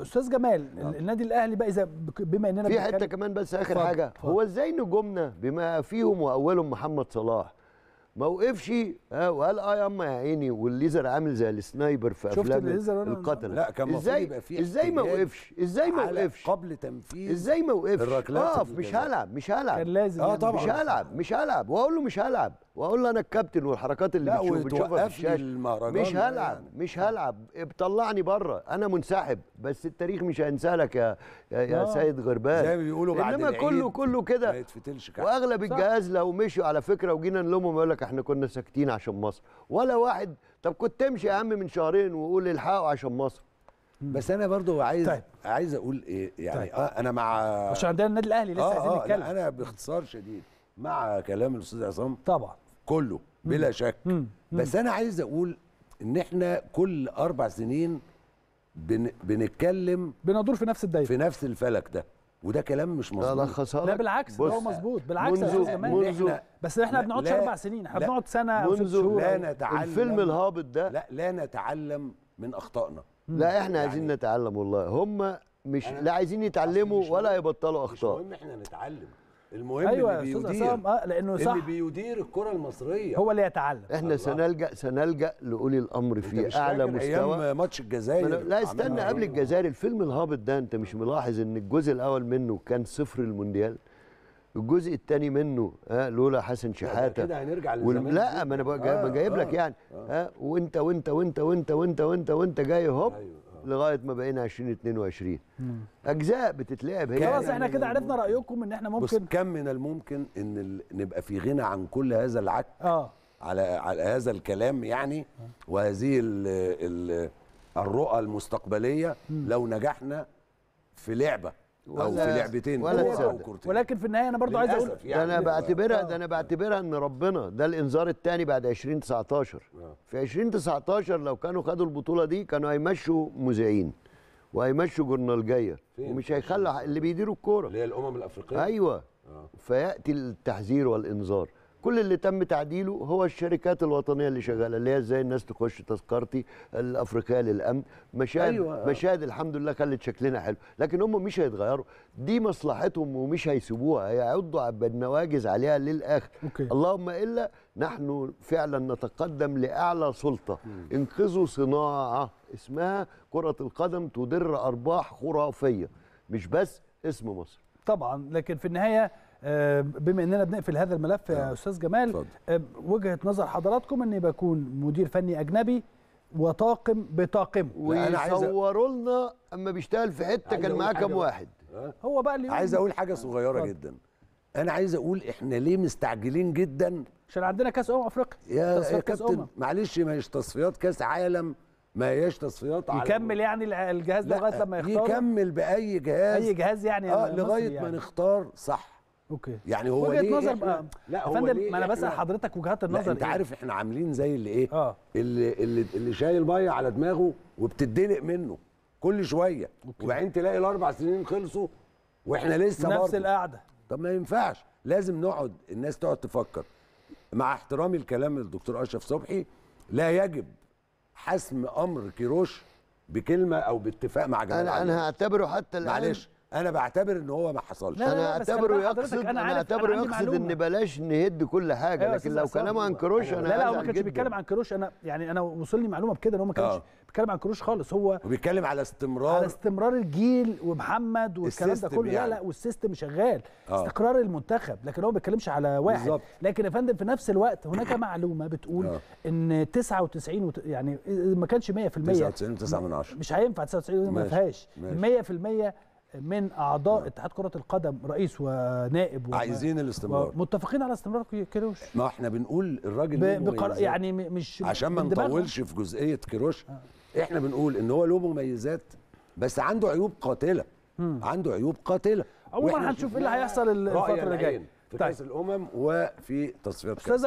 استاذ جمال نعم. النادي الاهلي بقى اذا بما اننا في حته كمان بس اخر فضل. حاجه فضل. هو ازاي نجومنا بما فيهم واولهم محمد صلاح ما وقفش وقال اه ياما يا عيني والليزر عامل زي السنايبر في افلام القتله لا كان ازاي يبقى فيه ازاي ما وقفش ازاي ما وقفش قبل تنفيذ ازاي ما وقفش اقف آه مش هلعب مش هلعب كان لازم اه طبعا مش هلعب مش هلعب واقول له مش هلعب واقول له انا الكابتن والحركات اللي بتشوفها في الشاشه يعني. مش هلعب مش هلعب طلعني بره انا منسحب بس التاريخ مش هينسى لك يا يا, يا آه، سيد غربان زي ما بيقولوا بعد انما كله كله كده واغلب الجهاز لو مشوا على فكره وجينا نلومهم يقول لك احنا كنا ساكتين عشان مصر ولا واحد طب كنت تمشي يا عم من شهرين وقول الحقوا عشان مصر بس انا برضو عايز طيب. عايز اقول ايه يعني طيب. آه انا مع مش عندنا النادي الاهلي لسه آه عايزين آه نتكلم انا باختصار شديد مع كلام الاستاذ عصام طبعا كله بلا شك بس انا عايز اقول ان احنا كل اربع سنين بن... بنتكلم بندور في نفس الدايره في نفس الفلك ده وده كلام مش مظبوط لا, لا بالعكس ده هو مظبوط بالعكس منذ كمان منذ احنا بس احنا ما بنقعدش اربع سنين احنا بنقعد سنه او ست شهور لا نتعلم الفيلم الهابط ده لا لا نتعلم من اخطائنا لا احنا يعني عايزين نتعلم والله هم مش لا عايزين يتعلموا ولا يبطلوا اخطاء مش مهم احنا نتعلم المهم أيوة اللي بيدير آه لانه صح اللي بيدير الكره المصريه هو اللي يتعلم احنا سنلجا سنلجا لاولي الامر في اعلى مستوى أيام ماتش الجزائر لا استنى قبل إيه؟ الجزائر الفيلم الهابط ده انت مش ملاحظ ان الجزء الاول منه كان صفر المونديال الجزء الثاني منه ها آه، لولا حسن يعني شحاته كده هنرجع للزمان لا آه، ما انا جايب آه لك يعني ها آه. وانت وانت وانت وانت وانت وانت وانت جاي هوب أيوة. لغايه ما بقينا 2022 اجزاء بتتلعب هي خلاص احنا كده عرفنا رايكم ان احنا ممكن بس كم من الممكن ان نبقى في غنى عن كل هذا العك اه على على هذا الكلام يعني وهذه ال ال الرؤى المستقبليه لو نجحنا في لعبه او في لعبتين ولا كورتين ولكن في النهايه انا برضو عايز اقول يعني ده انا بعتبرها آه. ده انا بعتبرها ان ربنا ده الانذار الثاني بعد 2019 آه. في 2019 لو كانوا خدوا البطوله دي كانوا هيمشوا مذيعين وهيمشوا جورنال جايه ومش هيخلوا اللي بيديروا الكوره اللي هي الامم الافريقيه ايوه آه. فياتي التحذير والانذار كل اللي تم تعديله هو الشركات الوطنيه اللي شغاله اللي هي ازاي الناس تخش تذكرتي الافريقيه للامن مشاهد أيوة. مشاهد الحمد لله خلت شكلنا حلو لكن هم مش هيتغيروا دي مصلحتهم ومش هيسيبوها هيعضوا بالنواجز عليها للاخر أوكي. اللهم الا نحن فعلا نتقدم لاعلى سلطه انقذوا صناعه اسمها كره القدم تدر ارباح خرافيه مش بس اسم مصر طبعا لكن في النهايه آه، بما اننا بنقفل هذا الملف يا نعم. استاذ جمال فضل. آه، وجهه نظر حضراتكم ان بكون مدير فني اجنبي وطاقم بطاقمه ويصوروا لنا اما بيشتغل في حته كان معاه كام واحد هو بقى اللي عايز اقول حاجه صغيره فضل. جدا انا عايز اقول احنا ليه مستعجلين جدا عشان عندنا كاس امم افريقيا يا, كابتن أمم. معلش ما هيش تصفيات كاس عالم ما هياش تصفيات يكمل يعني الجهاز ده لغايه لما يختار يكمل باي جهاز اي جهاز يعني اه لغايه يعني. ما نختار صح اوكي يعني هو وجهه نظر بقى لا هو فندم ما انا بسال حضرتك وجهات النظر لا انت إيه؟ عارف احنا عاملين زي اللي ايه آه. اللي اللي, اللي شايل ميه على دماغه وبتدلق منه كل شويه أوكي. وبعدين تلاقي الاربع سنين خلصوا واحنا لسه نفس برضه. القعده طب ما ينفعش لازم نقعد الناس تقعد تفكر مع احترامي الكلام للدكتور اشرف صبحي لا يجب حسم امر كيروش بكلمه او باتفاق مع جماعه انا انا هعتبره حتى الان معلش انا بعتبر ان هو ما حصلش انا اعتبره يقصد انا اعتبره يقصد ان بلاش نهد كل حاجه أيوة لكن لو كلام عن كروش انا لا لا هو ما كانش بيتكلم عن كروش انا يعني انا وصلني معلومه بكده ان هو ما كانش آه. بيتكلم عن كروش خالص هو وبيتكلم على استمرار على استمرار الجيل ومحمد والكلام ده كله يعني. لا لا يعني. والسيستم شغال آه. استقرار المنتخب لكن هو ما بيتكلمش على واحد بالزبط. لكن يا فندم في نفس الوقت هناك معلومه بتقول آه. ان 99 وت... يعني ما كانش 100% 99.9 من 10 مش هينفع 99 ما فيهاش 100% من اعضاء اتحاد كره القدم رئيس ونائب عايزين الاستمرار متفقين على استمرار كيروش ما احنا بنقول الراجل بقر... يعني مش عشان ما نطولش في جزئيه كيروش آه. احنا بنقول ان هو له مميزات بس عنده عيوب قاتله مم. عنده عيوب قاتله عموما هنشوف ايه اللي هيحصل الفتره اللي جايه في كاس طيب. الامم وفي تصفيات